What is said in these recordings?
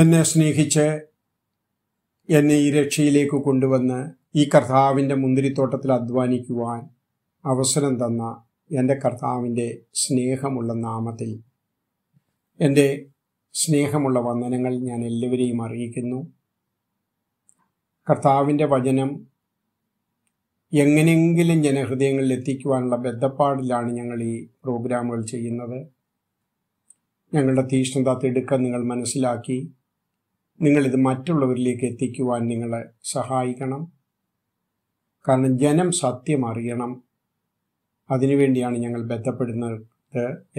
എന്നെ സ്നേഹിച്ച് എന്നെ ഈ രക്ഷയിലേക്ക് കൊണ്ടുവന്ന് ഈ കർത്താവിൻ്റെ മുന്തിരിത്തോട്ടത്തിൽ അധ്വാനിക്കുവാൻ അവസരം തന്ന എൻ്റെ കർത്താവിൻ്റെ സ്നേഹമുള്ള നാമത്തിൽ എൻ്റെ സ്നേഹമുള്ള വന്ദനങ്ങൾ ഞാൻ എല്ലാവരെയും അറിയിക്കുന്നു കർത്താവിൻ്റെ വചനം എങ്ങനെയെങ്കിലും ജനഹൃദയങ്ങളിൽ എത്തിക്കുവാനുള്ള ബദ്ധപ്പാടിലാണ് ഞങ്ങൾ ഈ പ്രോഗ്രാമുകൾ ചെയ്യുന്നത് ഞങ്ങളുടെ തീഷ്ണത തിടുക്കം നിങ്ങൾ മനസ്സിലാക്കി നിങ്ങളിത് മറ്റുള്ളവരിലേക്ക് എത്തിക്കുവാൻ നിങ്ങളെ സഹായിക്കണം കാരണം ജനം സത്യം അറിയണം അതിനുവേണ്ടിയാണ് ഞങ്ങൾ ബന്ധപ്പെടുന്നത്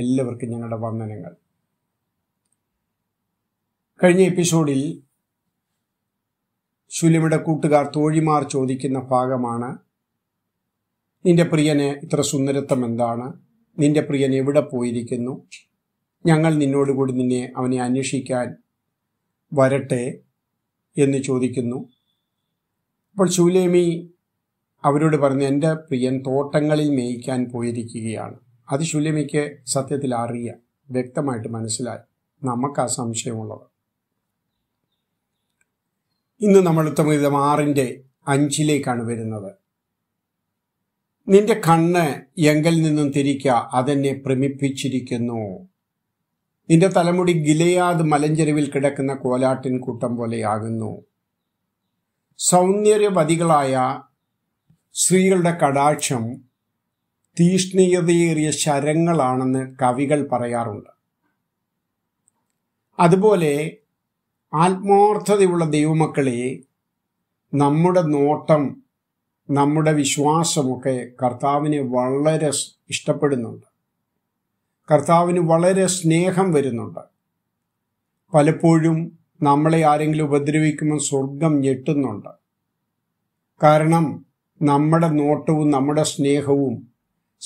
എല്ലാവർക്കും ഞങ്ങളുടെ വന്ദനങ്ങൾ കഴിഞ്ഞ എപ്പിസോഡിൽ ശുലിമിയുടെ കൂട്ടുകാർ തോഴിമാർ ചോദിക്കുന്ന ഭാഗമാണ് നിന്റെ പ്രിയന് ഇത്ര സുന്ദരത്വം എന്താണ് നിന്റെ പ്രിയൻ എവിടെ പോയിരിക്കുന്നു ഞങ്ങൾ നിന്നോടുകൂടി നിന്നെ അവനെ അന്വേഷിക്കാൻ വരട്ടെ എന്ന് ചോദിക്കുന്നു അപ്പോൾ ശൂലേമി അവരോട് പറഞ്ഞു എൻ്റെ പ്രിയൻ തോട്ടങ്ങളിൽ മേയിക്കാൻ പോയിരിക്കുകയാണ് അത് ശൂലേമിക്ക് സത്യത്തിൽ അറിയ വ്യക്തമായിട്ട് മനസ്സിലായി നമുക്ക് ആ സംശയമുള്ളത് ഇന്ന് നമ്മൾ ഉത്തമവിധം ആറിൻ്റെ അഞ്ചിലേക്കാണ് വരുന്നത് നിന്റെ കണ്ണ് എങ്കിൽ നിന്നും തിരിക്കുക അതെന്നെ പ്രമിപ്പിച്ചിരിക്കുന്നു നിന്റെ തലമുടി ഗിലയാദ് മലഞ്ചെരുവിൽ കിടക്കുന്ന കോലാട്ടിൻ കൂട്ടം പോലെയാകുന്നു സൗന്ദര്യവതികളായ സ്ത്രീകളുടെ കടാക്ഷം തീഷ്ണീയതയേറിയ ശരങ്ങളാണെന്ന് കവികൾ പറയാറുണ്ട് അതുപോലെ ആത്മാർത്ഥതയുള്ള ദൈവമക്കളെ നമ്മുടെ നോട്ടം നമ്മുടെ വിശ്വാസമൊക്കെ കർത്താവിനെ വളരെ ഇഷ്ടപ്പെടുന്നുണ്ട് കർത്താവിന് വളരെ സ്നേഹം വരുന്നുണ്ട് പലപ്പോഴും നമ്മളെ ആരെങ്കിലും ഉപദ്രവിക്കുമ്പോൾ സ്വർഗം ഞെട്ടുന്നുണ്ട് കാരണം നമ്മുടെ നോട്ടവും നമ്മുടെ സ്നേഹവും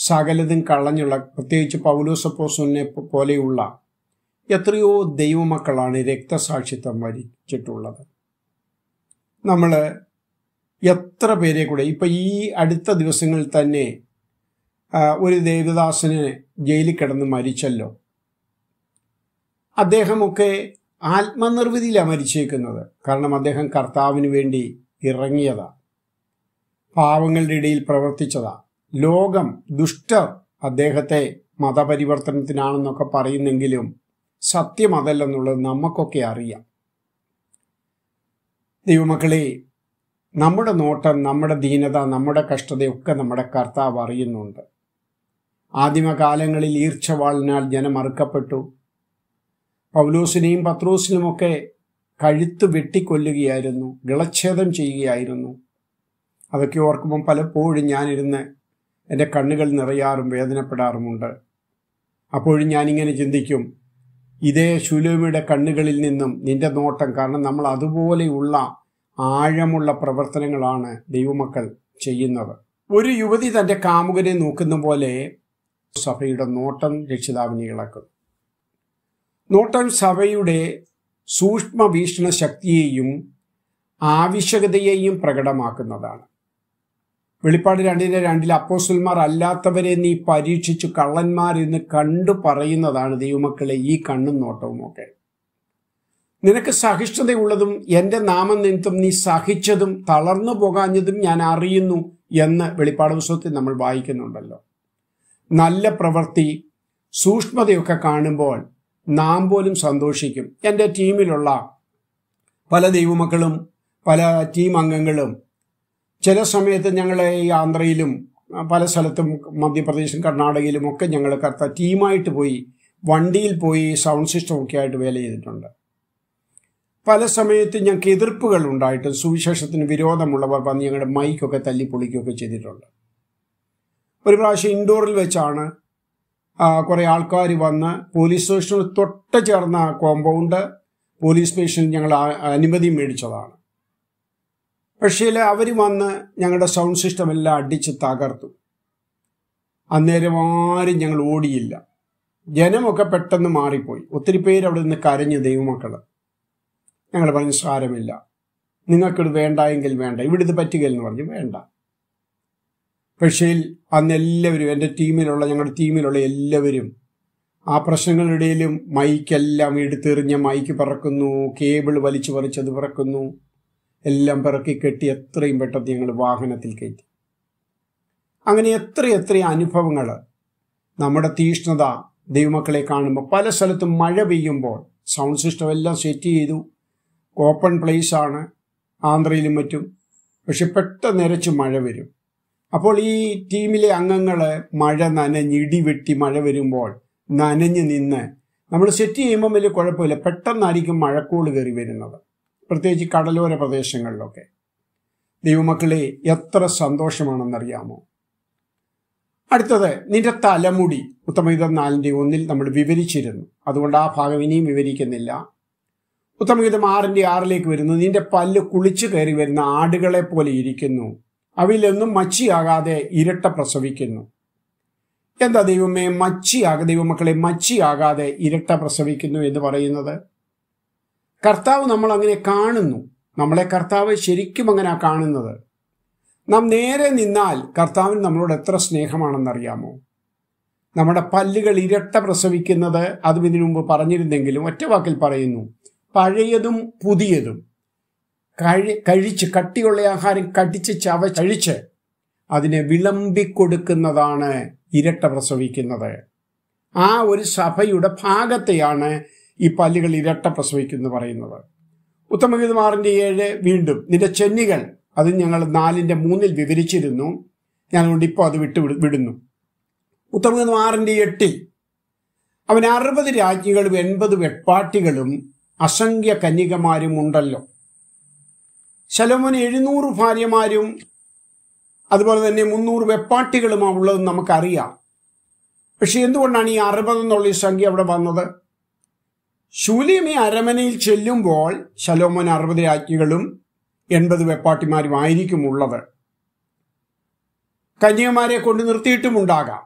സകലതും കളഞ്ഞുള്ള പ്രത്യേകിച്ച് പൗലോസപ്പോസനെ പോലെയുള്ള എത്രയോ ദൈവമക്കളാണ് രക്തസാക്ഷിത്വം വരിച്ചിട്ടുള്ളത് നമ്മൾ എത്ര പേരെ കൂടെ ഇപ്പം ഈ അടുത്ത ദിവസങ്ങളിൽ തന്നെ ഒരു ദേവദാസന് ജയിലിൽ കിടന്ന് മരിച്ചല്ലോ അദ്ദേഹമൊക്കെ ആത്മനിർവൃതിയിലാണ് മരിച്ചേക്കുന്നത് കാരണം അദ്ദേഹം കർത്താവിന് വേണ്ടി ഇറങ്ങിയതാ പാവങ്ങളുടെ ഇടയിൽ പ്രവർത്തിച്ചതാ ലോകം ദുഷ്ടർ അദ്ദേഹത്തെ മതപരിവർത്തനത്തിനാണെന്നൊക്കെ പറയുന്നെങ്കിലും സത്യം അതല്ലെന്നുള്ളത് നമുക്കൊക്കെ അറിയാം ദൈവമക്കളെ നമ്മുടെ നോട്ടം നമ്മുടെ ദീനത നമ്മുടെ കഷ്ടതയൊക്കെ നമ്മുടെ കർത്താവ് അറിയുന്നുണ്ട് ആദിമകാലങ്ങളിൽ ഈർച്ചവാളിനാൽ ജനം അറുക്കപ്പെട്ടു പൗലോസിനെയും പത്രോസിനുമൊക്കെ കഴുത്ത് വെട്ടിക്കൊല്ലുകയായിരുന്നു ഗളച്ഛേദം ചെയ്യുകയായിരുന്നു അതൊക്കെ ഓർക്കുമ്പം പലപ്പോഴും ഞാനിരുന്ന് എൻ്റെ കണ്ണുകൾ നിറയാറും വേദനപ്പെടാറുമുണ്ട് അപ്പോഴും ഞാനിങ്ങനെ ചിന്തിക്കും ഇതേ ശുലോമിയുടെ കണ്ണുകളിൽ നിന്നും നിന്റെ നോട്ടം കാരണം നമ്മൾ അതുപോലെയുള്ള ആഴമുള്ള പ്രവർത്തനങ്ങളാണ് ദൈവമക്കൾ ചെയ്യുന്നത് ഒരു യുവതി തൻ്റെ കാമുകനെ നോക്കുന്ന പോലെ സഭയുടെ നോട്ടം രക്ഷിതാവിനെ ഇളക്കും നോട്ടം സഭയുടെ സൂക്ഷ്മ ഭീഷണ ശക്തിയെയും ആവശ്യകതയെയും പ്രകടമാക്കുന്നതാണ് വെളിപ്പാട് രണ്ടിലെ രണ്ടിൽ അപ്പോസ്റ്റൽമാർ അല്ലാത്തവരെ നീ പരീക്ഷിച്ചു കള്ളന്മാരെന്ന് കണ്ടു പറയുന്നതാണ് ദൈവമക്കളെ ഈ കണ്ണും നോട്ടവും ഒക്കെ നിനക്ക് സഹിഷ്ണുതയുള്ളതും എൻ്റെ നാമം നിമിത്തം നീ സഹിച്ചതും തളർന്നു പോകാഞ്ഞതും ഞാൻ അറിയുന്നു എന്ന് വെളിപ്പാട് ദിവസത്തിൽ നമ്മൾ വായിക്കുന്നുണ്ടല്ലോ നല്ല പ്രവൃത്തി സൂക്ഷ്മതയൊക്കെ കാണുമ്പോൾ നാം പോലും സന്തോഷിക്കും എൻ്റെ ടീമിലുള്ള പല ദൈവമക്കളും പല ടീം അംഗങ്ങളും ചില സമയത്ത് ഞങ്ങളെ ഈ ആന്ധ്രയിലും പല സ്ഥലത്തും മധ്യപ്രദേശും കർണാടകയിലും ഒക്കെ ഞങ്ങൾ കറുത്ത ടീമായിട്ട് പോയി വണ്ടിയിൽ പോയി സൗണ്ട് സിസ്റ്റം ഒക്കെ ആയിട്ട് വേല ചെയ്തിട്ടുണ്ട് പല സമയത്ത് ഞങ്ങൾക്ക് എതിർപ്പുകൾ ഉണ്ടായിട്ടും സുവിശേഷത്തിന് വിരോധമുള്ളവർ വന്ന് ഞങ്ങളുടെ മൈക്കൊക്കെ തല്ലി പൊളിക്കുകയൊക്കെ ചെയ്തിട്ടുണ്ട് ഒരു പ്രാവശ്യം ഇൻഡോറിൽ വെച്ചാണ് കുറേ ആൾക്കാർ വന്ന് പോലീസ് സ്റ്റേഷന് തൊട്ട് ചേർന്ന കോമ്പൗണ്ട് പോലീസ് സ്റ്റേഷനിൽ ഞങ്ങൾ അനുമതി മേടിച്ചതാണ് പക്ഷേ അവർ വന്ന് ഞങ്ങളുടെ സൗണ്ട് സിസ്റ്റം എല്ലാം അടിച്ച് തകർത്തു അന്നേരം ആരും ഞങ്ങൾ ഓടിയില്ല ജനമൊക്കെ പെട്ടെന്ന് മാറിപ്പോയി ഒത്തിരി പേര് അവിടെ നിന്ന് കരഞ്ഞു ദൈവമക്കൾ ഞങ്ങൾ പറഞ്ഞു സാരമില്ല നിങ്ങൾക്കിത് വേണ്ട എങ്കിൽ വേണ്ട ഇവിടെ ഇത് പറ്റുകയെന്ന് പറഞ്ഞു വേണ്ട പക്ഷേ അന്ന് എല്ലാവരും എൻ്റെ ടീമിലുള്ള ഞങ്ങളുടെ ടീമിലുള്ള എല്ലാവരും ആ പ്രശ്നങ്ങളുടെ മൈക്കെല്ലാം എടുത്തെറിഞ്ഞ മൈക്ക് പറക്കുന്നു കേബിൾ വലിച്ചു പറിച്ചത് പറക്കുന്നു എല്ലാം പിറക്കി കെട്ടി എത്രയും പെട്ടെന്ന് ഞങ്ങൾ വാഹനത്തിൽ കയറ്റി അങ്ങനെ എത്ര എത്ര അനുഭവങ്ങൾ നമ്മുടെ തീഷ്ണത ദൈവമക്കളെ കാണുമ്പോൾ പല സ്ഥലത്തും മഴ പെയ്യുമ്പോൾ സൗണ്ട് സിസ്റ്റം എല്ലാം സെറ്റ് ചെയ്തു ഓപ്പൺ പ്ലേസ് ആണ് ആന്ധ്രയിലും മറ്റും പക്ഷെ പെട്ടെന്ന് നിരച്ച് മഴ വരും അപ്പോൾ ഈ ടീമിലെ അംഗങ്ങൾ മഴ നനഞ്ഞ് ഇടിവെട്ടി മഴ വരുമ്പോൾ നനഞ്ഞ് നിന്ന് നമ്മൾ സെറ്റ് ചെയ്യുമ്പോൾ വലിയ കുഴപ്പമില്ല പെട്ടെന്നായിരിക്കും മഴക്കോള് കയറി വരുന്നത് പ്രത്യേകിച്ച് കടലോര പ്രദേശങ്ങളിലൊക്കെ ദൈവമക്കളെ എത്ര സന്തോഷമാണെന്നറിയാമോ അടുത്തത് നിന്റെ തലമുടി ഉത്തമഗീതം നാലിൻ്റെ ഒന്നിൽ നമ്മൾ വിവരിച്ചിരുന്നു അതുകൊണ്ട് ആ ഭാഗം ഇനിയും വിവരിക്കുന്നില്ല ഉത്തമഗീതം ആറിൻ്റെ ആറിലേക്ക് വരുന്നു നിന്റെ പല്ല് കുളിച്ചു കയറി വരുന്ന ആടുകളെ പോലെ ഇരിക്കുന്നു അവയിലൊന്നും മച്ചിയാകാതെ ഇരട്ട പ്രസവിക്കുന്നു എന്താ ദൈവമേ മച്ചിയാക ദൈവമക്കളെ മച്ചിയാകാതെ ഇരട്ട പ്രസവിക്കുന്നു എന്ന് പറയുന്നത് കർത്താവ് നമ്മൾ അങ്ങനെ കാണുന്നു നമ്മളെ കർത്താവ് ശരിക്കും അങ്ങനെ കാണുന്നത് നാം നേരെ നിന്നാൽ കർത്താവിന് നമ്മളോട് എത്ര സ്നേഹമാണെന്നറിയാമോ നമ്മുടെ പല്ലുകൾ ഇരട്ട പ്രസവിക്കുന്നത് അതും ഇതിനു മുമ്പ് പറഞ്ഞിരുന്നെങ്കിലും ഒറ്റ വാക്കിൽ പറയുന്നു പഴയതും പുതിയതും കഴി കഴിച്ച് കട്ടിയുള്ള ആഹാരം കടിച്ച് ചവ കഴിച്ച് അതിനെ വിളമ്പിക്കൊടുക്കുന്നതാണ് ഇരട്ട പ്രസവിക്കുന്നത് ആ ഒരു സഭയുടെ ഭാഗത്തെയാണ് ഈ പല്ലുകൾ ഇരട്ട പ്രസവിക്കുന്ന പറയുന്നത് ഉത്തമഗീതമാറിൻ്റെ ഏഴ് വീണ്ടും നിന്റെ ചെന്നികൾ അത് ഞങ്ങൾ നാലിന്റെ മൂന്നിൽ വിവരിച്ചിരുന്നു ഞാനുകൊണ്ട് ഇപ്പോൾ അത് വിട്ടു വിടുന്നു ഉത്തമഗീതമാറിൻ്റെ എട്ടിൽ അവൻ അറുപത് രാജ്ഞികളും എൺപത് വെപ്പാട്ടികളും അസംഖ്യ കന്യകമാരും ഉണ്ടല്ലോ ശലോമോൻ എഴുന്നൂറ് ഭാര്യമാരും അതുപോലെ തന്നെ മുന്നൂറ് വെപ്പാട്ടികളുമാണ് ഉള്ളതെന്ന് നമുക്കറിയാം പക്ഷെ എന്തുകൊണ്ടാണ് ഈ അറുപത് എന്നുള്ള ഈ സംഖ്യ അവിടെ വന്നത് ശൂലിയം ഈ അരമനയിൽ ചെല്ലുമ്പോൾ ശലോമോൻ അറുപത് രാജ്ഞികളും എൺപത് വെപ്പാട്ടിമാരും ആയിരിക്കും ഉള്ളത് കന്യമാരെ കൊണ്ട് നിർത്തിയിട്ടുമുണ്ടാകാം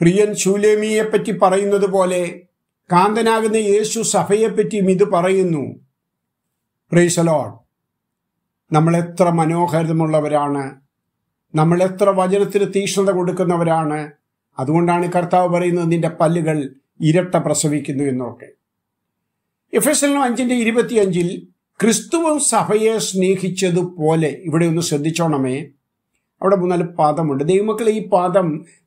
പ്രിയൻ ശൂലേമിയെ പറ്റി പറയുന്നത് പോലെ കാന്തനാകുന്ന യേശു സഭയെപ്പറ്റിയും ഇത് പറയുന്നു പ്രൈസലോട്ട് നമ്മളെത്ര മനോഹരമുള്ളവരാണ് നമ്മളെത്ര വചനത്തിന് തീക്ഷ്ണത കൊടുക്കുന്നവരാണ് അതുകൊണ്ടാണ് കർത്താവ് പറയുന്നത് നിന്റെ പല്ലുകൾ ഇരട്ട പ്രസവിക്കുന്നു എന്നൊക്കെ എഫ് എസ് എൽ അഞ്ചിന്റെ ഇരുപത്തിയഞ്ചിൽ ക്രിസ്തുവും സഭയെ സ്നേഹിച്ചതുപോലെ ഇവിടെ ഒന്ന് ശ്രദ്ധിച്ചോണമേ അവിടെ മൂന്നാല് പാദമുണ്ട് ദൈവമക്കളെ ഈ പാദം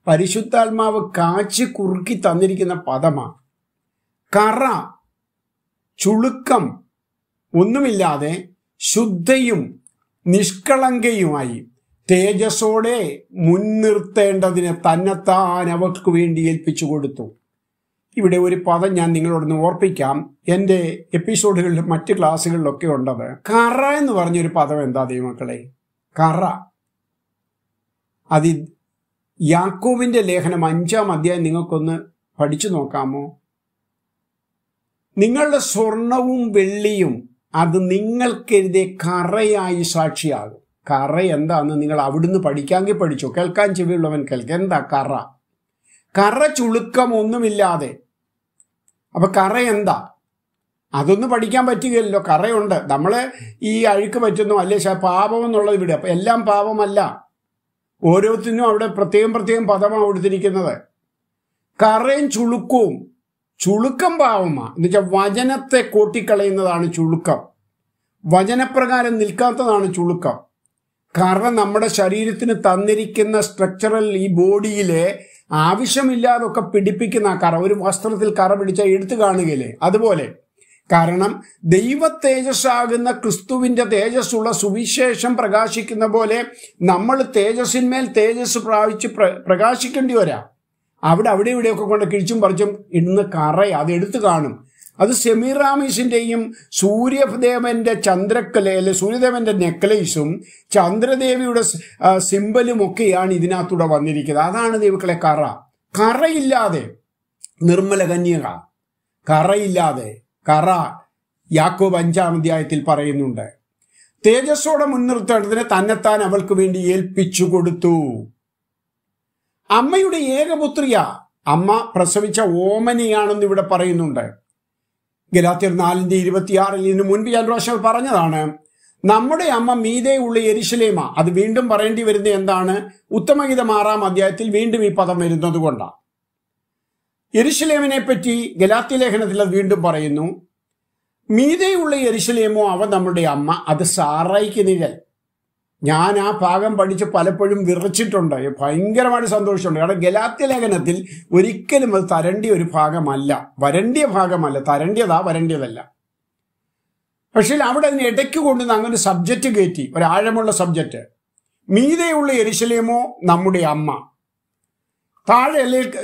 പരിശുദ്ധാത്മാവ് കാച്ചി കുറുക്കി തന്നിരിക്കുന്ന പദമാണ് കറ ചുളുക്കം ഒന്നുമില്ലാതെ ശുദ്ധയും നിഷ്കളങ്കയുമായി തേജസ്സോടെ മുൻനിർത്തേണ്ടതിന് തന്നെത്താൻ അവർക്ക് വേണ്ടി ഏൽപ്പിച്ചു കൊടുത്തു ഇവിടെ ഒരു പദം ഞാൻ നിങ്ങളോടൊന്ന് ഓർപ്പിക്കാം എൻ്റെ എപ്പിസോഡുകളിലും മറ്റ് ക്ലാസ്സുകളിലൊക്കെ ഉണ്ടത് കറ എന്ന് പറഞ്ഞൊരു പദം എന്താ ദൈവമക്കളെ കറ അത് യാക്കോവിന്റെ ലേഖനം അഞ്ചാം അധ്യായം നിങ്ങൾക്കൊന്ന് പഠിച്ചു നോക്കാമോ നിങ്ങളുടെ സ്വർണവും വെള്ളിയും അത് നിങ്ങൾക്കെതിരെ കറയായി സാക്ഷിയാകും കറ എന്താന്ന് നിങ്ങൾ അവിടുന്ന് പഠിക്കാമെങ്കിൽ പഠിച്ചു കേൾക്കാൻ ചെവിയുള്ളവൻ കേൾക്കുക എന്താ കറ കറ ചുളുക്കം ഒന്നുമില്ലാതെ അപ്പൊ കറ എന്താ അതൊന്നും പഠിക്കാൻ പറ്റുകയല്ലോ കറയുണ്ട് നമ്മൾ ഈ അഴുക്ക് പറ്റുന്നു അല്ലെ പാപം എന്നുള്ളത് ഇവിടെ അപ്പൊ എല്ലാം പാപമല്ല ഓരോത്തിനും അവിടെ പ്രത്യേകം പ്രത്യേകം പദമാണ് കൊടുത്തിരിക്കുന്നത് കറയും ചുളുക്കവും ചുളുക്കം പാവമാണ് എന്ന് വെച്ചാൽ വചനത്തെ കൂട്ടിക്കളയുന്നതാണ് ചുളുക്കം വചനപ്രകാരം നിൽക്കാത്തതാണ് ചുളുക്കം കാരണം നമ്മുടെ ശരീരത്തിന് തന്നിരിക്കുന്ന സ്ട്രക്ചറൽ ഈ ബോഡിയിലെ ആവശ്യമില്ലാതൊക്കെ പിടിപ്പിക്കുന്ന കറ ഒരു വസ്ത്രത്തിൽ കറ പിടിച്ചാൽ എടുത്തു കാണുകയില്ലേ അതുപോലെ കാരണം ദൈവ തേജസ്സാകുന്ന ക്രിസ്തുവിൻ്റെ തേജസ്സുള്ള സുവിശേഷം പ്രകാശിക്കുന്ന പോലെ നമ്മൾ തേജസ്സിന്മേൽ തേജസ് പ്രാപിച്ച് പ്രകാശിക്കേണ്ടി വരാം അവിടെ അവിടെ ഒക്കെ കൊണ്ട് കിഴിച്ചും പറിച്ചും ഇടുന്ന കറ അത് എടുത്തു കാണും അത് സെമിറാമിസിൻ്റെയും സൂര്യദേവന്റെ ചന്ദ്രക്കല അല്ലെ സൂര്യദേവന്റെ നെക്ലേസും ചന്ദ്രദേവിയുടെ സിമ്പലും ഒക്കെയാണ് ഇതിനകത്തൂടെ വന്നിരിക്കുന്നത് അതാണ് ദൈവക്കളെ കറ കറയില്ലാതെ നിർമ്മല കന്യക കറയില്ലാതെ കറ യാക്കോബ് അഞ്ചാം അധ്യായത്തിൽ പറയുന്നുണ്ട് തേജസ്സോടെ മുൻനിർത്തേണ്ടതിന് തന്നെത്താൻ അവൾക്ക് വേണ്ടി ഏൽപ്പിച്ചു കൊടുത്തു അമ്മയുടെ ഏകപുത്രിയ അമ്മ പ്രസവിച്ച ഓമനിയാണെന്ന് ഇവിടെ പറയുന്നുണ്ട് ഗലാത്തിർ നാലിന്റെ ഇരുപത്തിയാറിൽ ഇതിനു മുൻപ് ഞാൻ പ്രാവശ്യം പറഞ്ഞതാണ് നമ്മുടെ അമ്മ മീതയുള്ള എരിശിലേമ അത് വീണ്ടും പറയേണ്ടി വരുന്ന എന്താണ് ഉത്തമഗീതം ആറാം അധ്യായത്തിൽ വീണ്ടും ഈ പദം വരുന്നത് കൊണ്ടാണ് എരിശിലേമിനെ പറ്റി ഗലാത്തി ലേഖനത്തിൽ അത് വീണ്ടും പറയുന്നു മീതയുള്ള എരിശിലേമോ അവ നമ്മുടെ അമ്മ അത് സാറായിക്ക് നിഴൽ ഞാൻ ആ ഭാഗം പഠിച്ച് പലപ്പോഴും വിറച്ചിട്ടുണ്ട് ഭയങ്കരമായിട്ട് സന്തോഷമുണ്ട് കാരണം ഗലാത്യ ലേഖനത്തിൽ ഒരിക്കലും അത് തരണ്ടിയ ഒരു ഭാഗമല്ല വരണ്ടിയ ഭാഗമല്ല തരണ്ടിയതാ വരണ്ടിയതല്ല പക്ഷേ അവിടെ അതിന് ഇടയ്ക്ക് കൊണ്ട് അങ്ങനെ ഒരു സബ്ജക്റ്റ് കയറ്റി ഒരാഴമുള്ള സബ്ജക്റ്റ് മീതയുള്ള എരിശലേമോ നമ്മുടെ അമ്മ താഴെ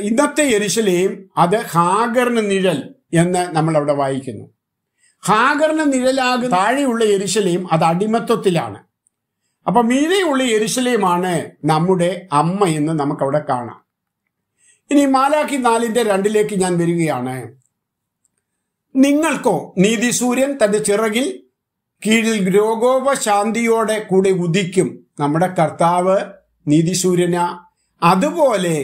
ഇന്നത്തെ എരിശലേം അത് ഹാഗറിന് നിഴൽ എന്ന് നമ്മൾ അവിടെ വായിക്കുന്നു ഹാഗറിന് നിഴലാകും താഴെയുള്ള എരിശലേം അത് അടിമത്വത്തിലാണ് അപ്പൊ മീതയുള്ള എരിശിലയുമാണ് നമ്മുടെ അമ്മ എന്ന് നമുക്കവിടെ കാണാം ഇനി മാലാഖി നാലിന്റെ രണ്ടിലേക്ക് ഞാൻ വരികയാണ് നിങ്ങൾക്കോ നീതി സൂര്യൻ തന്റെ ചിറകിൽ കീഴിൽ രോഗോപശാന്തിയോടെ കൂടെ ഉദിക്കും നമ്മുടെ കർത്താവ് നീതി സൂര്യന അതുപോലെ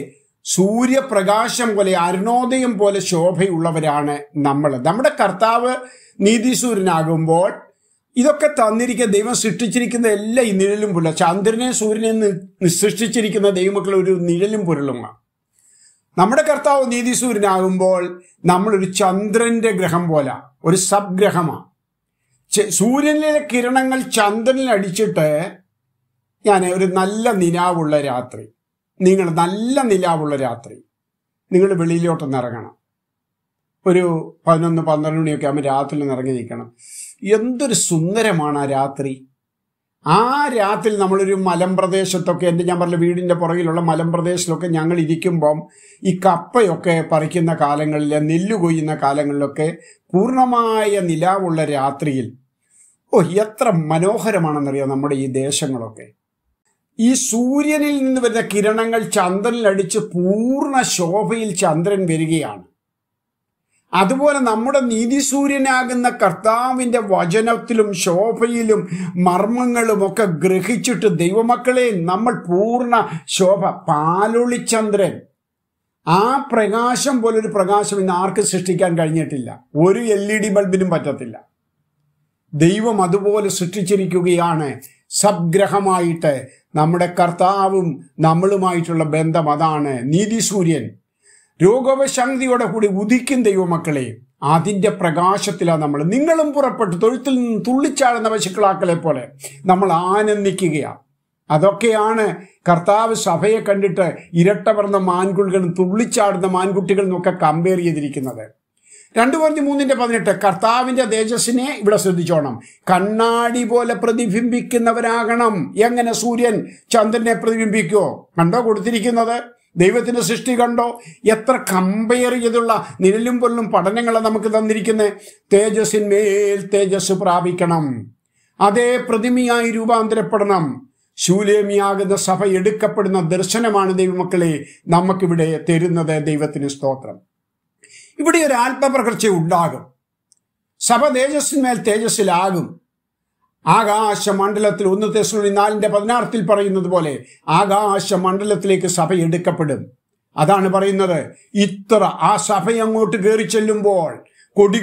സൂര്യപ്രകാശം പോലെ അരുണോദയം പോലെ ശോഭയുള്ളവരാണ് നമ്മൾ നമ്മുടെ കർത്താവ് നീതിസൂര്യനാകുമ്പോൾ ഇതൊക്കെ തന്നിരിക്കുന്ന ദൈവം സൃഷ്ടിച്ചിരിക്കുന്ന എല്ലാ ഈ നിഴലും പുല ചന്ദ്രനെ സൂര്യനെ സൃഷ്ടിച്ചിരിക്കുന്ന ദൈവമക്കൾ ഒരു നിഴലും പുരളുമാണ് നമ്മുടെ കർത്താവ് നീതി സൂര്യനാകുമ്പോൾ നമ്മളൊരു ചന്ദ്രന്റെ ഗ്രഹം പോലെ ഒരു സബ്ഗ്രഹമാണ് സൂര്യനിലെ കിരണങ്ങൾ ചന്ദ്രനിൽ അടിച്ചിട്ട് ഞാൻ ഒരു നല്ല നിലാവുള്ള രാത്രി നിങ്ങൾ നല്ല നിലാവുള്ള രാത്രി നിങ്ങൾ വെളിയിലോട്ടൊന്ന് ഇറങ്ങണം ഒരു പതിനൊന്ന് പന്ത്രണ്ട് മണിയൊക്കെ ആകുമ്പോൾ രാത്രിയിൽ ഇറങ്ങി നിൽക്കണം എന്തൊരു സുന്ദരമാണ് ആ രാത്രി ആ രാത്രി നമ്മളൊരു മലമ്പ്രദേശത്തൊക്കെ എൻ്റെ ഞാൻ പറഞ്ഞ വീടിൻ്റെ പുറകിലുള്ള മലമ്പ്രദേശത്തിലൊക്കെ ഞങ്ങൾ ഇരിക്കുമ്പം ഈ കപ്പയൊക്കെ പറിക്കുന്ന കാലങ്ങളിൽ നെല്ല് കൊയ്യുന്ന കാലങ്ങളിലൊക്കെ പൂർണ്ണമായ നിലാവുള്ള രാത്രിയിൽ ഓ എത്ര മനോഹരമാണെന്നറിയാം നമ്മുടെ ഈ ദേശങ്ങളൊക്കെ ഈ സൂര്യനിൽ നിന്ന് വരുന്ന കിരണങ്ങൾ ചന്ദ്രനിലടിച്ച് പൂർണ്ണ ശോഭയിൽ ചന്ദ്രൻ വരികയാണ് അതുപോലെ നമ്മുടെ നീതിസൂര്യനാകുന്ന കർത്താവിൻ്റെ വചനത്തിലും ശോഭയിലും മർമ്മങ്ങളും ഒക്കെ ഗ്രഹിച്ചിട്ട് ദൈവമക്കളെ നമ്മൾ പൂർണ്ണ ശോഭ പാലൊളിച്ചന്ദ്രൻ ആ പ്രകാശം പോലൊരു പ്രകാശം ഇന്ന് ആർക്കും സൃഷ്ടിക്കാൻ കഴിഞ്ഞിട്ടില്ല ഒരു എൽ ഇ ഡി ബൾബിനും പറ്റത്തില്ല ദൈവം അതുപോലെ സൃഷ്ടിച്ചിരിക്കുകയാണ് സബ്ഗ്രഹമായിട്ട് നമ്മുടെ കർത്താവും നമ്മളുമായിട്ടുള്ള ബന്ധം അതാണ് നീതിസൂര്യൻ രോഗവശാന്തിയോടെ കൂടി ഉദിക്കും ദൈവമക്കളെ അതിൻ്റെ പ്രകാശത്തിലാണ് നമ്മൾ നിങ്ങളും പുറപ്പെട്ട് തൊഴുത്തിൽ നിന്ന് തുള്ളിച്ചാഴുന്ന പശുക്കളാക്കളെ പോലെ നമ്മൾ ആനന്ദിക്കുകയാണ് അതൊക്കെയാണ് കർത്താവ് സഭയെ കണ്ടിട്ട് ഇരട്ടവർണ്ണ മാൻകുളികളും തുള്ളിച്ചാടുന്ന മാൻകുട്ടികളും ഒക്കെ കമ്പയർ ചെയ്തിരിക്കുന്നത് രണ്ടു പറഞ്ഞ് മൂന്നിന്റെ പതിനെട്ട് കർത്താവിന്റെ തേജസ്സിനെ ഇവിടെ ശ്രദ്ധിച്ചോണം കണ്ണാടി പോലെ പ്രതിബിംബിക്കുന്നവരാകണം എങ്ങനെ സൂര്യൻ ചന്ദ്രനെ പ്രതിബിംബിക്കുമോ കണ്ടോ കൊടുത്തിരിക്കുന്നത് ദൈവത്തിൻ്റെ സൃഷ്ടി കണ്ടോ എത്ര കമ്പയർ ചെയ്തുള്ള നിഴലും പൊല്ലും പഠനങ്ങളാണ് നമുക്ക് തന്നിരിക്കുന്നത് തേജസ്സിന്മേൽ തേജസ് പ്രാപിക്കണം അതേ പ്രതിമയായി രൂപാന്തരപ്പെടണം ശൂലേമിയാകുന്ന സഭ എടുക്കപ്പെടുന്ന ദർശനമാണ് ദൈവമക്കളെ നമുക്കിവിടെ തരുന്നത് ദൈവത്തിന് സ്തോത്രം ഇവിടെ ഒരു ആത്മപ്രകർച്ച ഉണ്ടാകും സഭ തേജസ്സിന്മേൽ തേജസ്സിലാകും ആകാശമണ്ഡലത്തിൽ ഒന്ന് തെസ്ലോണി നാലിന്റെ പതിനാറത്തിൽ പറയുന്നത് പോലെ ആകാശമണ്ഡലത്തിലേക്ക് സഭ എടുക്കപ്പെടും അതാണ് പറയുന്നത് ഇത്ര ആ സഭ അങ്ങോട്ട് കയറി ചെല്ലുമ്പോൾ കൂടി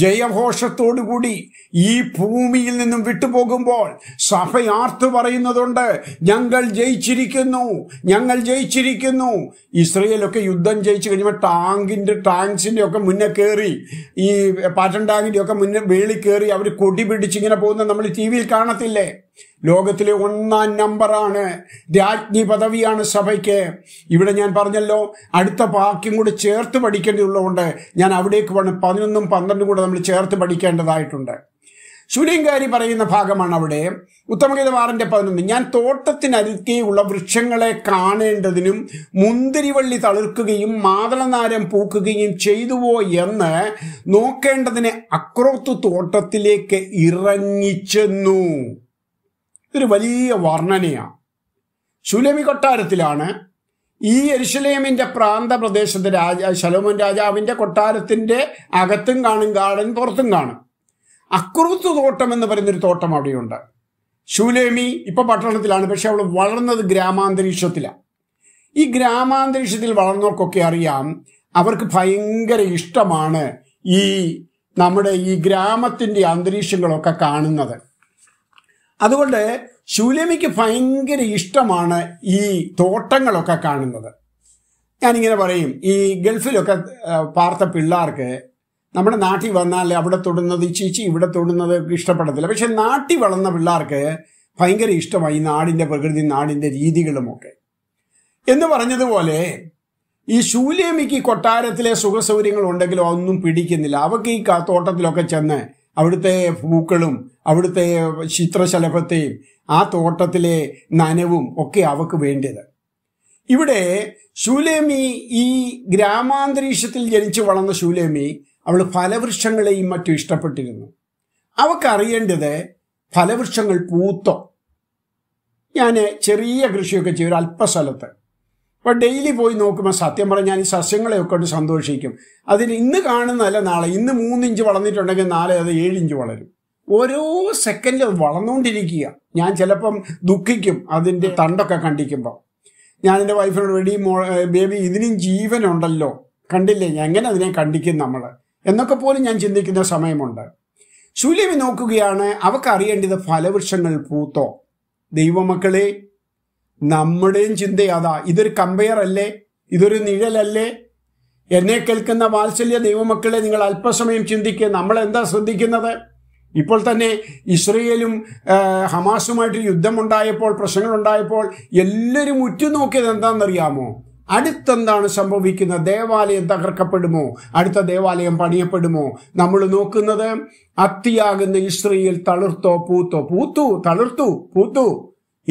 ജയഘോഷത്തോടുകൂടി ഈ ഭൂമിയിൽ നിന്നും വിട്ടുപോകുമ്പോൾ സഭ ആർത്തു പറയുന്നതുണ്ട് ഞങ്ങൾ ജയിച്ചിരിക്കുന്നു ഞങ്ങൾ ജയിച്ചിരിക്കുന്നു ഇസ്രയേലൊക്കെ യുദ്ധം ജയിച്ചു കഴിയുമ്പോൾ ടാങ്കിൻ്റെ ടാങ്ക്സിൻ്റെ ഒക്കെ മുന്നേ കയറി ഈ പാറ്റൻ ടാങ്കിൻ്റെ ഒക്കെ മുന്നേ വേളി കയറി അവർ കൊടി പിടിച്ചിങ്ങനെ പോകുന്നത് നമ്മൾ ടി വിയിൽ കാണത്തില്ലേ ലോകത്തിലെ ഒന്നാം നമ്പറാണ് രാജ്ഞി പദവിയാണ് സഭയ്ക്ക് ഇവിടെ ഞാൻ പറഞ്ഞല്ലോ അടുത്ത വാക്യം കൂടി ചേർത്ത് പഠിക്കേണ്ടതുള്ളതുകൊണ്ട് ഞാൻ അവിടേക്ക് വേണം പതിനൊന്നും പന്ത്രണ്ടും കൂടെ നമ്മൾ ചേർത്ത് പഠിക്കേണ്ടതായിട്ടുണ്ട് ശൂര്യങ്കാരി പറയുന്ന ഭാഗമാണ് അവിടെ ഉത്തമഗീതവാറിന്റെ പതിനൊന്ന് ഞാൻ തോട്ടത്തിനരികെയുള്ള വൃക്ഷങ്ങളെ കാണേണ്ടതിനും മുന്തിരിവള്ളി തളിർക്കുകയും മാതളനാരം പൂക്കുകയും ചെയ്തുവോ എന്ന് നോക്കേണ്ടതിന് അക്രോത്ത് തോട്ടത്തിലേക്ക് ഇറങ്ങിച്ചെന്നു ഇതൊരു വലിയ വർണ്ണനയാണ് ശുലമി കൊട്ടാരത്തിലാണ് ഈ പ്രാന്ത പ്രദേശത്ത് രാജ ശലോമൻ രാജാവിൻ്റെ കൊട്ടാരത്തിൻ്റെ അകത്തും കാണും ഗാർഡൻ പുറത്തും കാണും അക്രൂത്ത് തോട്ടം എന്ന് പറയുന്നൊരു തോട്ടം അവിടെയുണ്ട് ശൂലേമി ഇപ്പൊ പട്ടണത്തിലാണ് പക്ഷെ അവൾ വളർന്നത് ഗ്രാമാന്തരീക്ഷത്തിലാണ് ഈ ഗ്രാമാന്തരീക്ഷത്തിൽ വളർന്നവർക്കൊക്കെ അറിയാം അവർക്ക് ഭയങ്കര ഇഷ്ടമാണ് ഈ നമ്മുടെ ഈ ഗ്രാമത്തിൻ്റെ അന്തരീക്ഷങ്ങളൊക്കെ കാണുന്നത് അതുകൊണ്ട് ശൂലമിക്ക് ഭയങ്കര ഇഷ്ടമാണ് ഈ തോട്ടങ്ങളൊക്കെ കാണുന്നത് ഞാനിങ്ങനെ പറയും ഈ ഗൾഫിലൊക്കെ പാർത്ത പിള്ളേർക്ക് നമ്മുടെ നാട്ടിൽ വന്നാൽ അവിടെ തൊടുന്നത് ചീച്ചി ഇവിടെ തൊടുന്നത് ഇഷ്ടപ്പെടത്തില്ല പക്ഷെ നാട്ടിൽ വളർന്ന പിള്ളേർക്ക് ഭയങ്കര ഇഷ്ടമായി നാടിൻ്റെ പ്രകൃതി നാടിൻ്റെ രീതികളുമൊക്കെ എന്ന് പറഞ്ഞതുപോലെ ഈ ശൂലേമിക്ക് കൊട്ടാരത്തിലെ സുഖസൗകര്യങ്ങൾ ഉണ്ടെങ്കിലും അതൊന്നും പിടിക്കുന്നില്ല അവർക്ക് ഈ തോട്ടത്തിലൊക്കെ ചെന്ന് അവിടുത്തെ പൂക്കളും അവിടുത്തെ ചിത്രശലഭത്തെയും ആ തോട്ടത്തിലെ നനവും ഒക്കെ അവക്ക് വേണ്ടത് ഇവിടെ ശൂലേമി ഈ ഗ്രാമാന്തരീക്ഷത്തിൽ ജനിച്ചു വളർന്ന ശൂലേമി അവൾ ഫലവൃക്ഷങ്ങളെയും മറ്റും ഇഷ്ടപ്പെട്ടിരുന്നു അവക്കറിയേണ്ടത് ഫലവൃക്ഷങ്ങൾ പൂത്തോ ഞാൻ ചെറിയ കൃഷിയൊക്കെ ചെയ്യൊരു ഒരു അല്പസ്ഥലത്ത് അപ്പം ഡെയിലി പോയി നോക്കുമ്പോൾ സത്യം പറഞ്ഞാൽ ഈ സസ്യങ്ങളെയൊക്കെ കൊണ്ട് സന്തോഷിക്കും അതിൽ ഇന്ന് കാണുന്നതല്ല നാളെ ഇന്ന് മൂന്നിഞ്ച് വളർന്നിട്ടുണ്ടെങ്കിൽ നാളെ അത് ഏഴിഞ്ച് വളരും ഓരോ സെക്കൻഡിൽ അത് വളർന്നുകൊണ്ടിരിക്കുക ഞാൻ ചിലപ്പം ദുഃഖിക്കും അതിൻ്റെ തണ്ടൊക്കെ കണ്ടിക്കുമ്പോൾ ഞാൻ എൻ്റെ വൈഫിനോട് വെടി മോ ബേബി ഇതിനും ജീവനുണ്ടല്ലോ കണ്ടില്ലേ എങ്ങനെ അതിനെ കണ്ടിക്കും നമ്മൾ എന്നൊക്കെ പോലും ഞാൻ ചിന്തിക്കുന്ന സമയമുണ്ട് ശൂല്യമി നോക്കുകയാണ് അവക്കറിയേണ്ടത് ഫലവൃക്ഷങ്ങൾ പൂത്തോ ദൈവമക്കളെ നമ്മുടെയും ചിന്ത അതാ ഇതൊരു കമ്പയർ അല്ലേ ഇതൊരു നിഴലല്ലേ എന്നെ കേൾക്കുന്ന വാത്സല്യ ദൈവമക്കളെ നിങ്ങൾ അല്പസമയം ചിന്തിക്കുക നമ്മൾ എന്താ ശ്രദ്ധിക്കുന്നത് ഇപ്പോൾ തന്നെ ഇസ്രയേലും ഹമാസുമായിട്ട് യുദ്ധമുണ്ടായപ്പോൾ പ്രശ്നങ്ങളുണ്ടായപ്പോൾ എല്ലാവരും ഉറ്റുനോക്കിയത് എന്താണെന്നറിയാമോ അടുത്തെന്താണ് സംഭവിക്കുന്നത് ദേവാലയം തകർക്കപ്പെടുമോ അടുത്ത ദേവാലയം പണിയപ്പെടുമോ നമ്മൾ നോക്കുന്നത് അത്തിയാകുന്ന ഇസ്രയേൽ തളിർത്തോ പൂത്തോ പൂത്തു തളിർത്തു പൂത്തു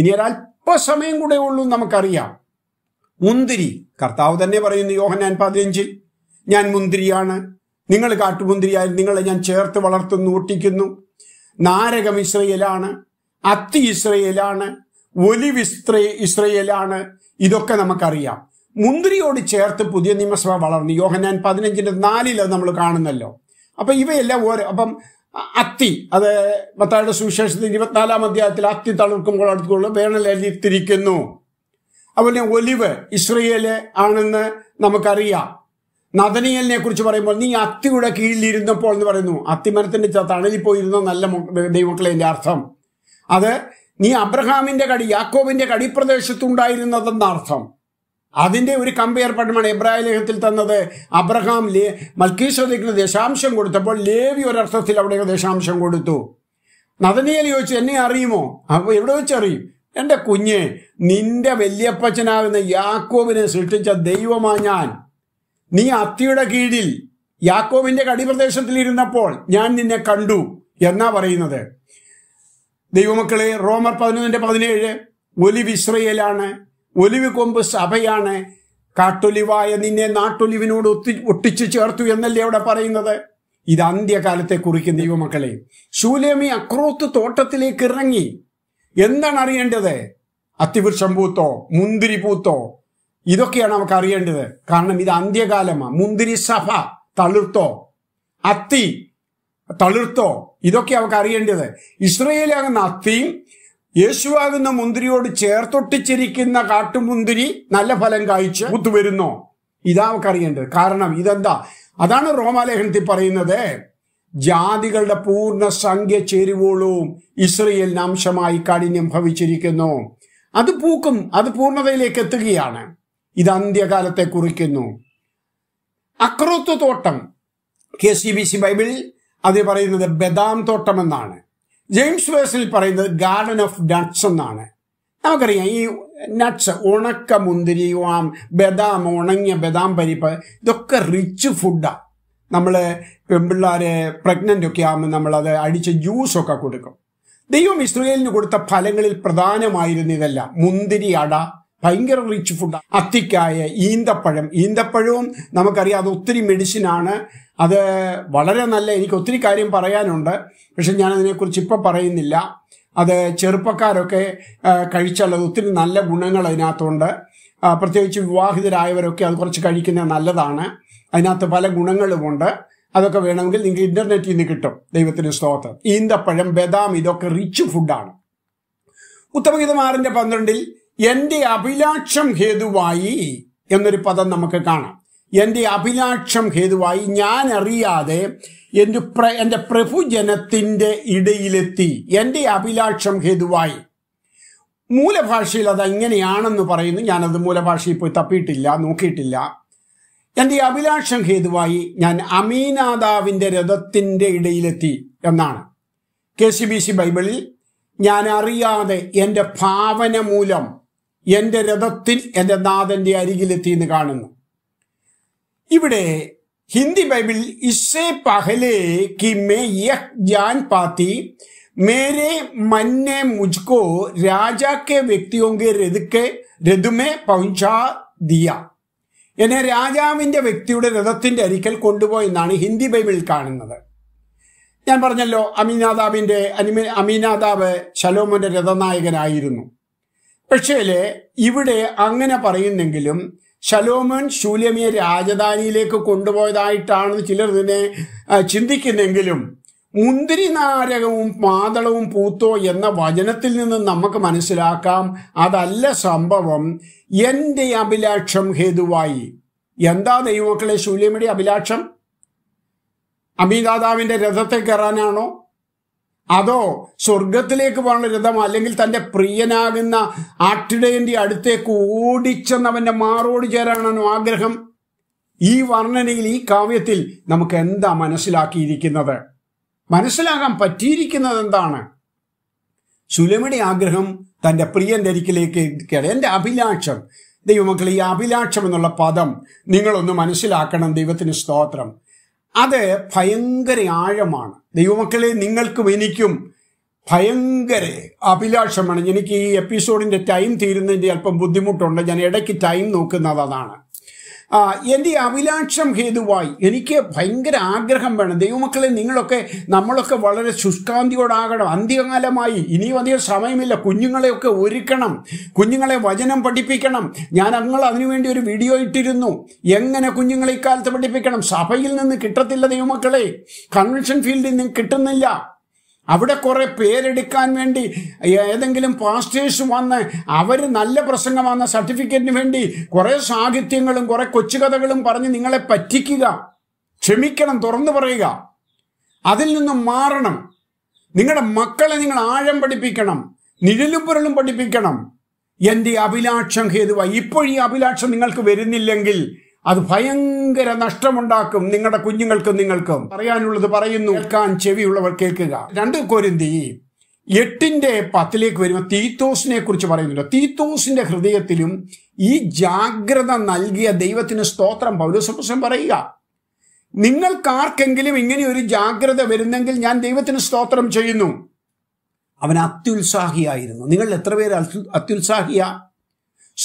ഇനി ഒരാൾ അല്പ സമയം കൂടെ ഉള്ളൂ നമുക്കറിയാം മുന്തിരി കർത്താവ് തന്നെ പറയുന്നു യോഹനാൻ പതിനഞ്ചിൽ ഞാൻ മുന്തിരിയാണ് നിങ്ങൾ കാട്ടുമുന്തിരിയായി നിങ്ങളെ ഞാൻ ചേർത്ത് വളർത്തുന്നു ഒട്ടിക്കുന്നു നാരകം ഇസ്രയേലാണ് അത്തി ഇസ്രയേലാണ് ഒലിവ് ഇസ്രേ ഇസ്രയേലാണ് ഇതൊക്കെ നമുക്കറിയാം മുന്തിരിയോട് ചേർത്ത് പുതിയ നിയമസഭ വളർന്നു യോഹനാൻ പതിനഞ്ചിന്റെ നാലിൽ അത് നമ്മൾ കാണുന്നല്ലോ അപ്പൊ ഇവയെല്ലാം ഓരോ അപ്പം അത്തി അത് മത്തായുടെ സുവിശേഷത്തിൽ ഇരുപത്തിനാലാം അധ്യായത്തിൽ അത്തി തളിർക്കുമ്പോൾ അടുത്തുള്ള വേനൽ എഴുതിത്തിരിക്കുന്നു അതുപോലെ ഒലിവ് ഇസ്രയേല് ആണെന്ന് നമുക്കറിയാം നദനിയലിനെ കുറിച്ച് പറയുമ്പോൾ നീ അത്തിയുടെ കീഴിലിരുന്നപ്പോൾ എന്ന് പറയുന്നു അത്തിമരത്തിന്റെ തണലിൽ പോയിരുന്ന നല്ല ദൈവക്കളെ അർത്ഥം അത് നീ അബ്രഹാമിന്റെ കടി യാക്കോബിന്റെ കടിപ്രദേശത്തുണ്ടായിരുന്നതെന്ന അർത്ഥം അതിൻ്റെ ഒരു കമ്പയർപ്പെടുമാണ് എബ്രാഹിം ലേഖത്തിൽ തന്നത് അബ്രഹാം ലേ മൽക്കീശ്വദിക്കിന് ദശാംശം കൊടുത്തപ്പോൾ ലേവി ഒരർത്ഥത്തിൽ അവിടെ ദശാംശം കൊടുത്തു നദനിയൽ ചോദിച്ചു എന്നെ അറിയുമോ അപ്പോൾ എവിടെ വെച്ചറിയും എൻ്റെ കുഞ്ഞ് നിന്റെ വല്യപ്പച്ചനാകുന്ന യാക്കോബിനെ സൃഷ്ടിച്ച ദൈവമാ ഞാൻ നീ അത്തിയുടെ കീഴിൽ യാക്കോബിന്റെ കടിപ്രദേശത്തിൽ ഇരുന്നപ്പോൾ ഞാൻ നിന്നെ കണ്ടു എന്നാ പറയുന്നത് ദൈവമക്കളെ റോമർ പതിനൊന്നിന്റെ പതിനേഴ് ഒലി വിശ്രയിലാണ് ഒലിവ് കൊമ്പ് സഭയാണ് കാട്ടൊലിവായ നിന്നെ നാട്ടൊലിവിനോട് ഒത്തി ഒട്ടിച്ചു ചേർത്തു എന്നല്ലേ അവിടെ പറയുന്നത് ഇത് അന്ത്യകാലത്തെ കുറിക്കും ദൈവമക്കളെ ശൂലേമി അക്രോത്ത് തോട്ടത്തിലേക്ക് ഇറങ്ങി എന്താണ് അറിയേണ്ടത് അത്തിവൃക്ഷം പൂത്തോ മുന്തിരി പൂത്തോ ഇതൊക്കെയാണ് നമുക്ക് അറിയേണ്ടത് കാരണം ഇത് അന്ത്യകാലമാണ് മുന്തിരി സഭ തളിർത്തോ അത്തി തളിർത്തോ ഇതൊക്കെ അവർക്ക് അറിയേണ്ടത് ഇസ്രയേലാകുന്ന അത്തിയും യേശുവാകുന്ന മുന്തിരിയോട് ചേർത്തൊട്ടിച്ചിരിക്കുന്ന കാട്ടുമുന്തിരി നല്ല ഫലം കായ്ച്ച് മുത്തു വരുന്നോ ഇതാ നമുക്കറിയേണ്ടത് കാരണം ഇതെന്താ അതാണ് റോമാലേഖനത്തിൽ പറയുന്നത് ജാതികളുടെ പൂർണ്ണ സംഖ്യ ചേരുവോളും ഇസ്രയേൽ നാംശമായി കാഠിന്യം ഭവിച്ചിരിക്കുന്നു അത് പൂക്കും അത് പൂർണ്ണതയിലേക്ക് എത്തുകയാണ് ഇത് അന്ത്യകാലത്തെ കുറിക്കുന്നു അക്രോത്ത് തോട്ടം കെ സി ബി സി ബൈബിളിൽ അത് പറയുന്നത് ബദാം തോട്ടം എന്നാണ് ജെയിംസ് വേഴ്സിൽ പറയുന്നത് ഗാർഡൻ ഓഫ് നട്ട്സ് എന്നാണ് നമുക്കറിയാം ഈ നട്ട്സ് ഉണക്ക മുന്തിരി ബദാം ഉണങ്ങിയ ബദാം പരിപ്പ് ഇതൊക്കെ റിച്ച് ഫുഡാണ് നമ്മൾ പെമ്പിള്ളാരെ പ്രഗ്നൻ്റ് ഒക്കെ ആകുമ്പോൾ നമ്മളത് അടിച്ച് ജ്യൂസൊക്കെ കൊടുക്കും ദൈവം ഇസ്രയേലിന് കൊടുത്ത ഫലങ്ങളിൽ പ്രധാനമായിരുന്നു ഇതെല്ലാം മുന്തിരി അട ഭയങ്കര റിച്ച് ഫുഡാണ് അത്തിക്കായ ഈന്തപ്പഴം ഈന്തപ്പഴവും നമുക്കറിയാം അത് ഒത്തിരി മെഡിസിനാണ് അത് വളരെ നല്ല എനിക്ക് ഒത്തിരി കാര്യം പറയാനുണ്ട് പക്ഷെ ഞാനതിനെക്കുറിച്ച് ഇപ്പോൾ പറയുന്നില്ല അത് ചെറുപ്പക്കാരൊക്കെ കഴിച്ചാൽ ഒത്തിരി നല്ല ഗുണങ്ങൾ അതിനകത്തുണ്ട് പ്രത്യേകിച്ച് വിവാഹിതരായവരൊക്കെ അത് കുറച്ച് കഴിക്കുന്നത് നല്ലതാണ് അതിനകത്ത് പല ഗുണങ്ങളുമുണ്ട് അതൊക്കെ വേണമെങ്കിൽ നിങ്ങൾക്ക് ഇന്റർനെറ്റിൽ നിന്ന് കിട്ടും ദൈവത്തിന് സ്തോത്രം ഈന്തപ്പഴം ബദാം ഇതൊക്കെ റിച്ച് ഫുഡാണ് ഉത്തമഗീതമാറിന്റെ പന്ത്രണ്ടിൽ എന്റെ അഭിലാഷം ഹേതുവായി എന്നൊരു പദം നമുക്ക് കാണാം എൻ്റെ അഭിലാഷം ഹേതുവായി ഞാൻ അറിയാതെ എൻ്റെ പ്ര എൻ്റെ പ്രഭുജനത്തിൻ്റെ ഇടയിലെത്തി എൻ്റെ അഭിലാഷം ഹേതുവായി മൂലഭാഷയിൽ അത് എങ്ങനെയാണെന്ന് പറയുന്നു ഞാനത് മൂലഭാഷയിൽ പോയി തപ്പിയിട്ടില്ല നോക്കിയിട്ടില്ല എൻ്റെ അഭിലാഷം ഹേതുവായി ഞാൻ അമീനാദാവിൻ്റെ രഥത്തിൻ്റെ ഇടയിലെത്തി എന്നാണ് കെ സി ബി സി ബൈബിളിൽ ഞാൻ അറിയാതെ എൻ്റെ ഭാവന മൂലം എൻ്റെ രഥത്തിൽ എൻ്റെ നാഥൻ്റെ അരികിലെത്തി എന്ന് കാണുന്നു ഇവിടെ ഹിന്ദി ബൈബിൾ ഇസേ പഹലേ കി മേ യഹ് ജാൻ പാത്തി മേരെ മന്നെ മുജ്കോ രാജാക്കെ വ്യക്തിയോങ്കെ രഥുക്കെ രഥുമേ പൗഞ്ചാ ദിയ എന്നെ രാജാവിന്റെ വ്യക്തിയുടെ രഥത്തിൻ്റെ അരിക്കൽ കൊണ്ടുപോയെന്നാണ് ഹിന്ദി ബൈബിളിൽ കാണുന്നത് ഞാൻ പറഞ്ഞല്ലോ അമീനാദാബിന്റെ അനിമ അമീനാദാബ് ശലോമോന്റെ രഥനായകനായിരുന്നു പക്ഷേ ഇവിടെ അങ്ങനെ പറയുന്നെങ്കിലും ശലോമൻ ശൂല്യമിയെ രാജധാനിയിലേക്ക് കൊണ്ടുപോയതായിട്ടാണ് ചിലർ ഇതിനെ ചിന്തിക്കുന്നെങ്കിലും മുന്തിരി നാരകവും പാതളവും പൂത്തോ എന്ന വചനത്തിൽ നിന്ന് നമുക്ക് മനസ്സിലാക്കാം അതല്ല സംഭവം എൻ്റെ അഭിലാഷം ഹേതുവായി എന്താ ദൈവക്കളെ ശൂല്യമിയുടെ അഭിലാഷം അമിതാതാവിൻ്റെ രഥത്തെ കയറാനാണോ അതോ സ്വർഗത്തിലേക്ക് പോകാനുള്ള രഥം അല്ലെങ്കിൽ തൻ്റെ പ്രിയനാകുന്ന ആട്ടിടയൻ്റെ അടുത്തേക്ക് ഓടിച്ചെന്നവൻ്റെ മാറോട് ചേരാനാണോ ആഗ്രഹം ഈ വർണ്ണനയിൽ ഈ കാവ്യത്തിൽ നമുക്ക് എന്താ മനസ്സിലാക്കിയിരിക്കുന്നത് മനസ്സിലാകാൻ പറ്റിയിരിക്കുന്നത് എന്താണ് സുലമിയുടെ ആഗ്രഹം തൻ്റെ പ്രിയൻ്റെ അരിക്കിലേക്ക് എത്തിക്കുകയാണ് എൻ്റെ അഭിലാഷം ദൈവമക്കൾ ഈ അഭിലാഷം എന്നുള്ള പദം നിങ്ങളൊന്ന് മനസ്സിലാക്കണം ദൈവത്തിന് സ്തോത്രം അത് ഭയങ്കര ആഴമാണ് ദൈവമക്കളെ നിങ്ങൾക്കും എനിക്കും ഭയങ്കര അഭിലാഷമാണ് എനിക്ക് ഈ എപ്പിസോഡിൻ്റെ ടൈം തീരുന്നതിൻ്റെ അല്പം ബുദ്ധിമുട്ടുണ്ട് ഞാൻ ഇടയ്ക്ക് ടൈം നോക്കുന്നത് അതാണ് എൻ്റെ അഭിലാഷം ഹേതുവായി എനിക്ക് ഭയങ്കര ആഗ്രഹം വേണം ദൈവമക്കളെ നിങ്ങളൊക്കെ നമ്മളൊക്കെ വളരെ ശുഷ്കാന്തിയോടാകണം അന്ത്യകാലമായി ഇനിയും അധികം സമയമില്ല കുഞ്ഞുങ്ങളെയൊക്കെ ഒരുക്കണം കുഞ്ഞുങ്ങളെ വചനം പഠിപ്പിക്കണം ഞാൻ അങ്ങൾ അതിനുവേണ്ടി ഒരു വീഡിയോ ഇട്ടിരുന്നു എങ്ങനെ കുഞ്ഞുങ്ങളെ ഇക്കാലത്ത് പഠിപ്പിക്കണം സഭയിൽ നിന്ന് കിട്ടത്തില്ല ദൈവമക്കളെ കൺവെൻഷൻ ഫീൽഡിൽ നിന്ന് കിട്ടുന്നില്ല അവിടെ കുറേ പേരെടുക്കാൻ വേണ്ടി ഏതെങ്കിലും പാസ്റ്റേഴ്സ് വന്ന് അവർ നല്ല വന്ന സർട്ടിഫിക്കറ്റിന് വേണ്ടി കുറേ സാഹിത്യങ്ങളും കുറേ കൊച്ചുകഥകളും പറഞ്ഞ് നിങ്ങളെ പറ്റിക്കുക ക്ഷമിക്കണം തുറന്നു പറയുക അതിൽ നിന്നും മാറണം നിങ്ങളുടെ മക്കളെ നിങ്ങൾ ആഴം പഠിപ്പിക്കണം നിഴലും പുരളും പഠിപ്പിക്കണം എൻ്റെ അഭിലാഷം ഹേതുവായി ഇപ്പോൾ ഈ അഭിലാഷം നിങ്ങൾക്ക് വരുന്നില്ലെങ്കിൽ അത് ഭയങ്കര നഷ്ടമുണ്ടാക്കും നിങ്ങളുടെ കുഞ്ഞുങ്ങൾക്കും നിങ്ങൾക്കും പറയാനുള്ളത് പറയുന്നു കേൾക്കാൻ ചെവിയുള്ളവർ കേൾക്കുക രണ്ട് കൊരിന്തി എട്ടിന്റെ പത്തിലേക്ക് വരുമ്പോൾ തീത്തോസിനെ കുറിച്ച് പറയുന്നുണ്ട് തീത്തോസിന്റെ ഹൃദയത്തിലും ഈ ജാഗ്രത നൽകിയ ദൈവത്തിന് സ്തോത്രം പൗരസപ്രസം പറയുക നിങ്ങൾക്കാർക്കെങ്കിലും ഇങ്ങനെ ഒരു ജാഗ്രത വരുന്നെങ്കിൽ ഞാൻ ദൈവത്തിന് സ്തോത്രം ചെയ്യുന്നു അവൻ അത്യുത്സാഹിയായിരുന്നു നിങ്ങൾ എത്ര പേര് അത്യുത്സാഹിയ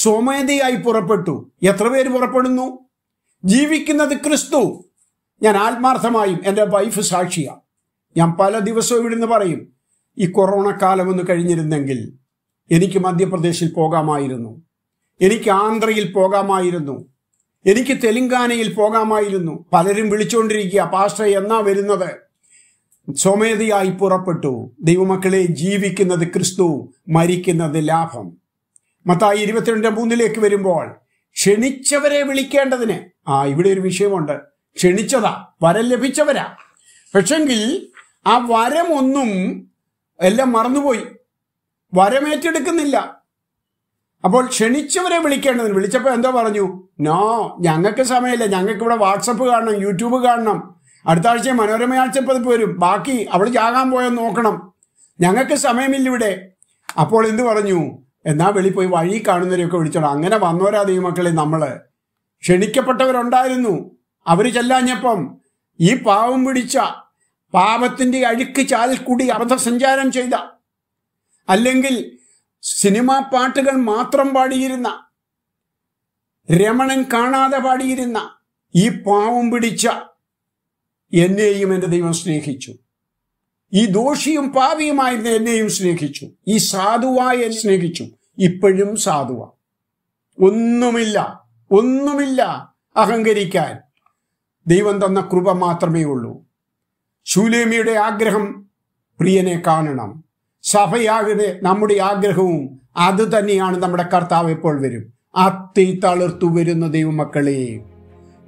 സ്വമേധയായി പുറപ്പെട്ടു എത്ര പേര് പുറപ്പെടുന്നു ജീവിക്കുന്നത് ക്രിസ്തു ഞാൻ ആത്മാർത്ഥമായും എൻ്റെ വൈഫ് സാക്ഷിയാണ് ഞാൻ പല ദിവസവും ഇവിടുന്ന് പറയും ഈ കൊറോണ കാലം ഒന്ന് കഴിഞ്ഞിരുന്നെങ്കിൽ എനിക്ക് മധ്യപ്രദേശിൽ പോകാമായിരുന്നു എനിക്ക് ആന്ധ്രയിൽ പോകാമായിരുന്നു എനിക്ക് തെലങ്കാനയിൽ പോകാമായിരുന്നു പലരും വിളിച്ചുകൊണ്ടിരിക്കുക പാസ്റ്റർ എന്നാ വരുന്നത് സ്വമേധയായി പുറപ്പെട്ടു ദൈവമക്കളെ ജീവിക്കുന്നത് ക്രിസ്തു മരിക്കുന്നത് ലാഭം മത്തായി ഇരുപത്തിരണ്ട് മൂന്നിലേക്ക് വരുമ്പോൾ ക്ഷണിച്ചവരെ വിളിക്കേണ്ടതിന് ആ ഇവിടെ ഒരു വിഷയമുണ്ട് ക്ഷണിച്ചതാ വരം ലഭിച്ചവരാ പക്ഷെങ്കിൽ ആ വരമൊന്നും എല്ലാം മറന്നുപോയി വരമേറ്റെടുക്കുന്നില്ല അപ്പോൾ ക്ഷണിച്ചവരെ വിളിക്കേണ്ടതിന് വിളിച്ചപ്പോൾ എന്തോ പറഞ്ഞു നോ ഞങ്ങൾക്ക് സമയമില്ല ഞങ്ങൾക്ക് ഇവിടെ വാട്സപ്പ് കാണണം യൂട്യൂബ് കാണണം അടുത്ത ആഴ്ച മനോരമയാഴ്ച പതിപ്പ് വരും ബാക്കി അവിടെ ജാകാൻ പോയോ നോക്കണം ഞങ്ങൾക്ക് സമയമില്ല ഇവിടെ അപ്പോൾ എന്ത് പറഞ്ഞു എന്നാ വെളി പോയി വഴി കാണുന്നവരെയൊക്കെ വിളിച്ചോളാം അങ്ങനെ വന്നോരാ ദൈവമക്കളെ നമ്മൾ ക്ഷണിക്കപ്പെട്ടവരുണ്ടായിരുന്നു അവർ ചെല്ലാഞ്ഞപ്പം ഈ പാവം പിടിച്ച പാപത്തിന്റെ അഴുക്ക് ചാലിൽ കൂടി അബദ്ധസഞ്ചാരം ചെയ്ത അല്ലെങ്കിൽ സിനിമാ പാട്ടുകൾ മാത്രം പാടിയിരുന്ന രമണൻ കാണാതെ പാടിയിരുന്ന ഈ പാവം പിടിച്ച എന്നെയും എൻ്റെ ദൈവം സ്നേഹിച്ചു ഈ ദോഷിയും പാവിയുമായിരുന്ന എന്നെയും സ്നേഹിച്ചു ഈ സാധുവായി സ്നേഹിച്ചു ഇപ്പോഴും സാധുവ ഒന്നുമില്ല ഒന്നുമില്ല അഹങ്കരിക്കാൻ ദൈവം തന്ന കൃപ മാത്രമേ ഉള്ളൂ ശൂലേമിയുടെ ആഗ്രഹം പ്രിയനെ കാണണം സഭയാകെ നമ്മുടെ ആഗ്രഹവും അത് തന്നെയാണ് നമ്മുടെ കർത്താവ് ഇപ്പോൾ വരും അത്തി തളർത്തു വരുന്ന ദൈവമക്കളെ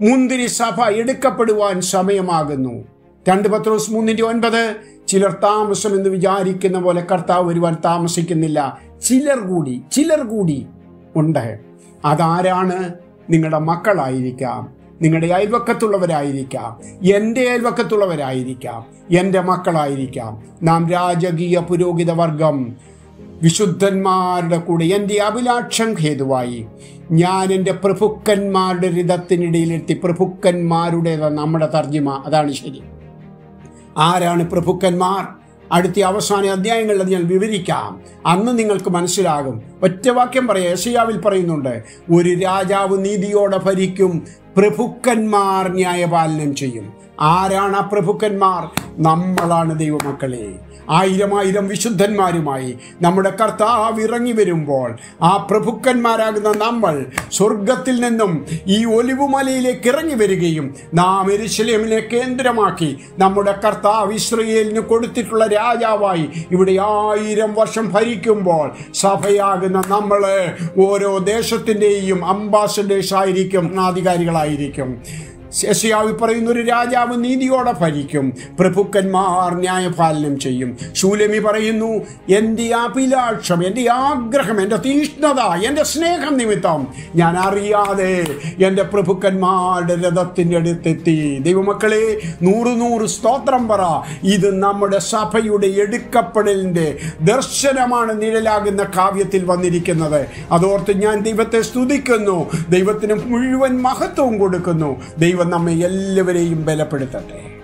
മുന്തിരി സഭ എടുക്കപ്പെടുവാൻ സമയമാകുന്നു രണ്ട് പത്ര ദിവസം മൂന്നിന്റെ ഒൻപത് ചിലർ താമസം എന്ന് വിചാരിക്കുന്ന പോലെ കർത്താവ് വരുവാൻ താമസിക്കുന്നില്ല ചിലർ കൂടി ചിലർ കൂടി ഉണ്ട് അതാരാണ് നിങ്ങളുടെ മക്കളായിരിക്കാം നിങ്ങളുടെ അയൽവക്കത്തുള്ളവരായിരിക്കാം എൻ്റെ അയൽവക്കത്തുള്ളവരായിരിക്കാം എൻ്റെ മക്കളായിരിക്കാം നാം രാജകീയ പുരോഹിത വർഗം വിശുദ്ധന്മാരുടെ കൂടെ എൻ്റെ അഭിലാഷം ഹേതുവായി ഞാൻ എൻ്റെ പ്രഭുക്കന്മാരുടെ രഥത്തിനിടയിലെത്തി പ്രഭുക്കന്മാരുടേതാണ് നമ്മുടെ തർജ്ജിമ അതാണ് ശരി ആരാണ് പ്രഭുക്കന്മാർ അടുത്ത അവസാന അധ്യായങ്ങളിൽ ഞാൻ വിവരിക്കാം അന്ന് നിങ്ങൾക്ക് മനസ്സിലാകും ഒറ്റവാക്യം പറയാം ഏഷ്യാവിൽ പറയുന്നുണ്ട് ഒരു രാജാവ് നീതിയോടെ ഭരിക്കും പ്രഭുക്കന്മാർ ന്യായപാലനം ചെയ്യും ആരാണ് ആ പ്രഭുക്കന്മാർ നമ്മളാണ് ദൈവമക്കളെ ആയിരം ആയിരം വിശുദ്ധന്മാരുമായി നമ്മുടെ കർത്താവ് ഇറങ്ങി വരുമ്പോൾ ആ പ്രഭുക്കന്മാരാകുന്ന നമ്മൾ സ്വർഗത്തിൽ നിന്നും ഈ ഒലിവുമലയിലേക്ക് ഇറങ്ങി വരികയും നാം എരിശിലേമിനെ കേന്ദ്രമാക്കി നമ്മുടെ കർത്താവ് ഇസ്രയേലിന് കൊടുത്തിട്ടുള്ള രാജാവായി ഇവിടെ ആയിരം വർഷം ഭരിക്കുമ്പോൾ സഭയാകുന്ന നമ്മൾ ഓരോ ദേശത്തിൻ്റെയും അംബാസഡേഴ്സ് ആയിരിക്കും അധികാരികളായിരിക്കും ശേഷിയാവി പറയുന്ന ഒരു രാജാവ് നീതിയോടെ ഭരിക്കും പ്രഭുക്കന്മാർ ന്യായപാലനം ചെയ്യും ശൂലമി പറയുന്നു എൻ്റെ അഭിലാഷം എൻ്റെ ആഗ്രഹം എൻ്റെ തീഷ്ണത എൻ്റെ സ്നേഹം നിമിത്തം ഞാൻ അറിയാതെ എൻ്റെ പ്രഭുക്കന്മാരുടെ രഥത്തിൻ്റെ അടുത്തെത്തി ദൈവമക്കളെ നൂറ് നൂറ് സ്തോത്രം പറ ഇത് നമ്മുടെ സഭയുടെ എടുക്കപ്പെടലിൻ്റെ ദർശനമാണ് നിഴലാകുന്ന കാവ്യത്തിൽ വന്നിരിക്കുന്നത് അതോർത്ത് ഞാൻ ദൈവത്തെ സ്തുതിക്കുന്നു ദൈവത്തിന് മുഴുവൻ മഹത്വവും കൊടുക്കുന്നു ദൈവം നമ്മെ എല്ലാവരെയും ബലപ്പെടുത്തട്ടെ